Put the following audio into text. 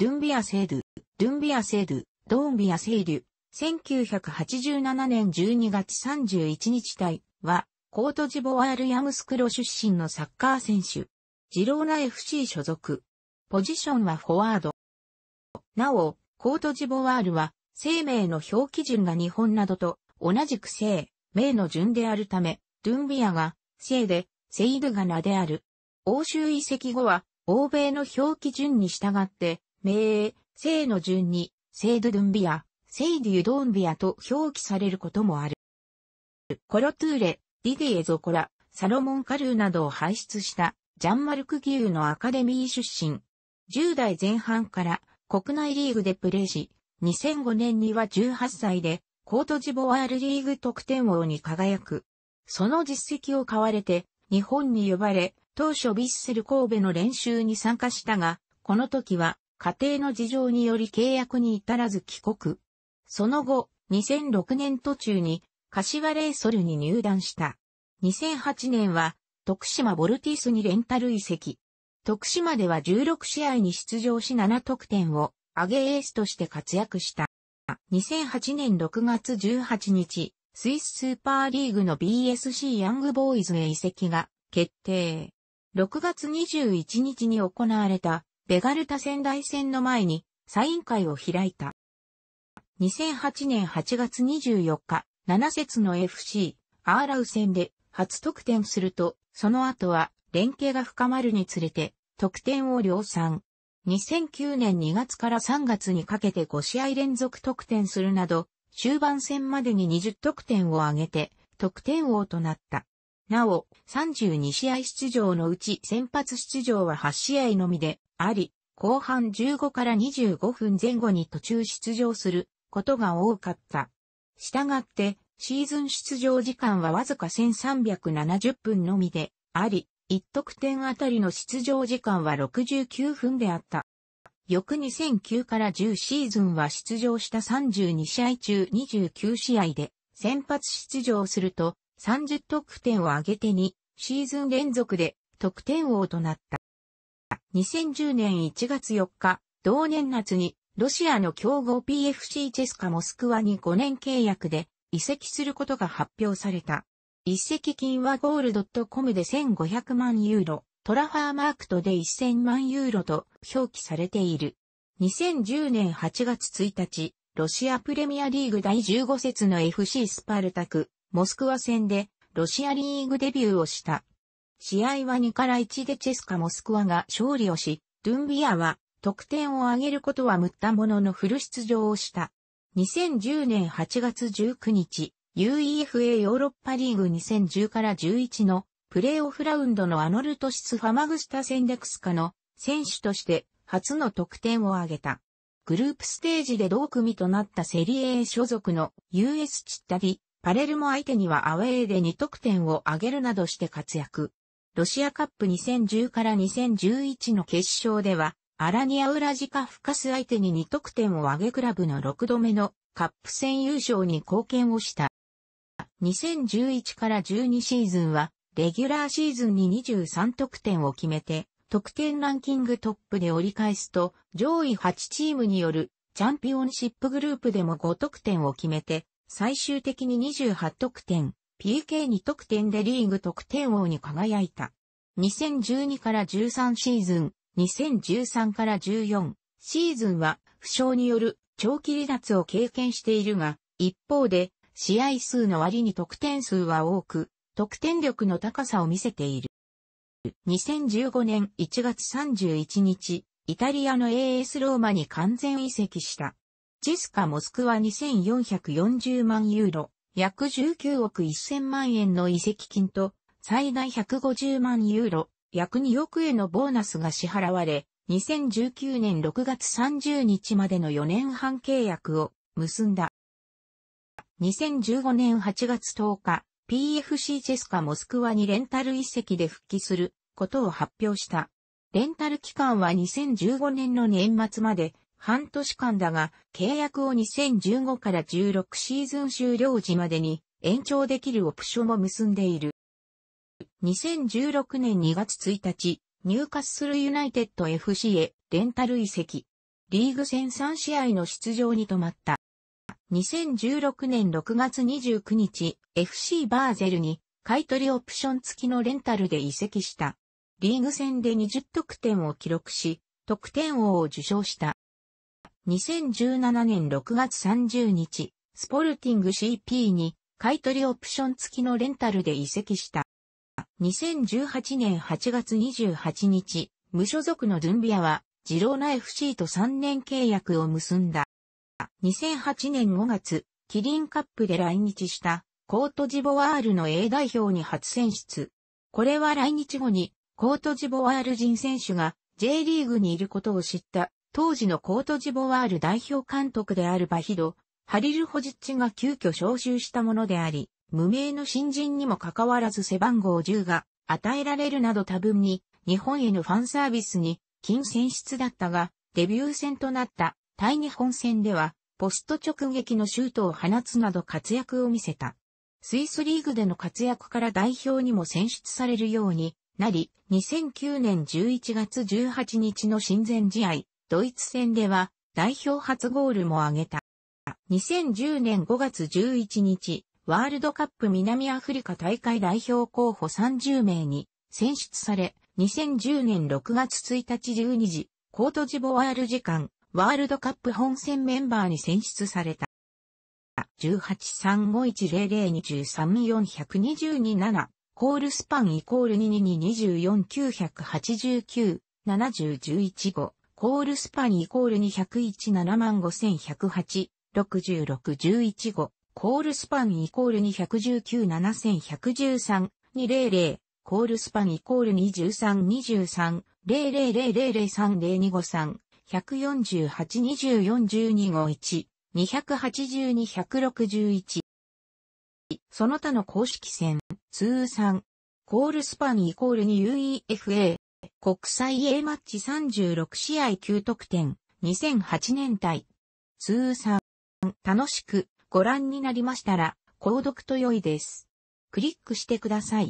ドゥンビアセール、ゥンビアセール、ドゥンビアセール、1987年12月31日隊は、コートジボワールヤムスクロ出身のサッカー選手。ジローナ FC 所属。ポジションはフォワード。なお、コートジボワールは、生命の表記順が日本などと同じく生、命の順であるため、ドゥンビアが、生で、セイドゥが名である。欧州移籍後は、欧米の表記順に従って、名、姓の順に、聖ドゥドゥンビア、聖デュドンビアと表記されることもある。コロトゥーレ、ディディエゾコラ、サロモンカルーなどを輩出したジャンマルク・ギューのアカデミー出身。10代前半から国内リーグでプレーし、2005年には18歳でコートジボワールリーグ得点王に輝く。その実績を買われて日本に呼ばれ、当初ビッセル神戸の練習に参加したが、この時は家庭の事情により契約に至らず帰国。その後、2006年途中に、柏レイソルに入団した。2008年は、徳島ボルティスにレンタル移籍。徳島では16試合に出場し7得点を挙げエースとして活躍した。2008年6月18日、スイススーパーリーグの BSC ヤングボーイズへ移籍が決定。6月21日に行われたベガルタ仙台戦の前にサイン会を開いた。2008年8月24日、7節の FC、アーラウ戦で初得点すると、その後は連携が深まるにつれて、得点を量産。2009年2月から3月にかけて5試合連続得点するなど、終盤戦までに20得点を挙げて、得点王となった。なお、32試合出場のうち先発出場は8試合のみであり、後半15から25分前後に途中出場することが多かった。したがって、シーズン出場時間はわずか1370分のみであり、1得点あたりの出場時間は69分であった。翌2009から10シーズンは出場した32試合中29試合で先発出場すると30得点を挙げて2シーズン連続で得点王となった。2010年1月4日、同年夏にロシアの強豪 PFC チェスカモスクワに5年契約で移籍することが発表された。移籍金はゴールドットコムで1500万ユーロ、トラファーマークトで1000万ユーロと表記されている。2010年8月1日、ロシアプレミアリーグ第15節の FC スパルタク、モスクワ戦でロシアリーグデビューをした。試合は2から1でチェスカモスクワが勝利をし、ドゥンビアは得点を挙げることは無ったもののフル出場をした。2010年8月19日、UEFA ヨーロッパリーグ2010から11のプレーオフラウンドのアノルトシスファマグスタセンデクスカの選手として初の得点を挙げた。グループステージで同組となったセリエ A 所属の US チッタビ。パレルも相手にはアウェーで2得点を挙げるなどして活躍。ロシアカップ2010から2011の決勝では、アラニアウラジカフカス相手に2得点を挙げクラブの6度目のカップ戦優勝に貢献をした。2011から12シーズンは、レギュラーシーズンに23得点を決めて、得点ランキングトップで折り返すと、上位8チームによるチャンピオンシップグループでも5得点を決めて、最終的に28得点、PK2 得点でリーグ得点王に輝いた。2012から13シーズン、2013から14シーズンは負傷による長期離脱を経験しているが、一方で試合数の割に得点数は多く、得点力の高さを見せている。2015年1月31日、イタリアの AS ローマに完全移籍した。ジェスカ・モスクワ2440万ユーロ、約19億1000万円の移籍金と、最大150万ユーロ、約2億円のボーナスが支払われ、2019年6月30日までの4年半契約を結んだ。2015年8月10日、PFC ジェスカ・モスクワにレンタル移籍で復帰することを発表した。レンタル期間は2015年の年末まで、半年間だが、契約を2015から16シーズン終了時までに延長できるオプションも結んでいる。2016年2月1日、ニューカッスルユナイテッド FC へレンタル移籍。リーグ戦3試合の出場に止まった。2016年6月29日、FC バーゼルに買取オプション付きのレンタルで移籍した。リーグ戦で20得点を記録し、得点王を受賞した。2017年6月30日、スポルティング CP に買取オプション付きのレンタルで移籍した。2018年8月28日、無所属のドゥンビアは、ジローナ FC と3年契約を結んだ。2008年5月、キリンカップで来日した、コートジボワールの A 代表に初選出。これは来日後に、コートジボワール人選手が J リーグにいることを知った当時のコートジボワール代表監督であるバヒド、ハリル・ホジッチが急遽招集したものであり、無名の新人にもかかわらず背番号10が与えられるなど多分に日本へのファンサービスに金選出だったが、デビュー戦となった対日本戦ではポスト直撃のシュートを放つなど活躍を見せた。スイスリーグでの活躍から代表にも選出されるようになり、2009年11月18日の親善試合、ドイツ戦では代表初ゴールも挙げた。2010年5月11日、ワールドカップ南アフリカ大会代表候補30名に選出され、2010年6月1日12時、コートジボワール時間、ワールドカップ本戦メンバーに選出された。1 8 3 5 1 0 0 2 1 3 4 2 2 7コールスパンイコール2222498971011コールスパニーコール201 75108 6611 5コールスパニーコール219 7113 200コールスパニーコール23 23 0000030253 148-24-1251 282-161その他の公式戦、通算、コールスパニーコール2 UEFA、国際 A マッチ36試合9得点、2008年対。通算、楽しくご覧になりましたら、購読と良いです。クリックしてください。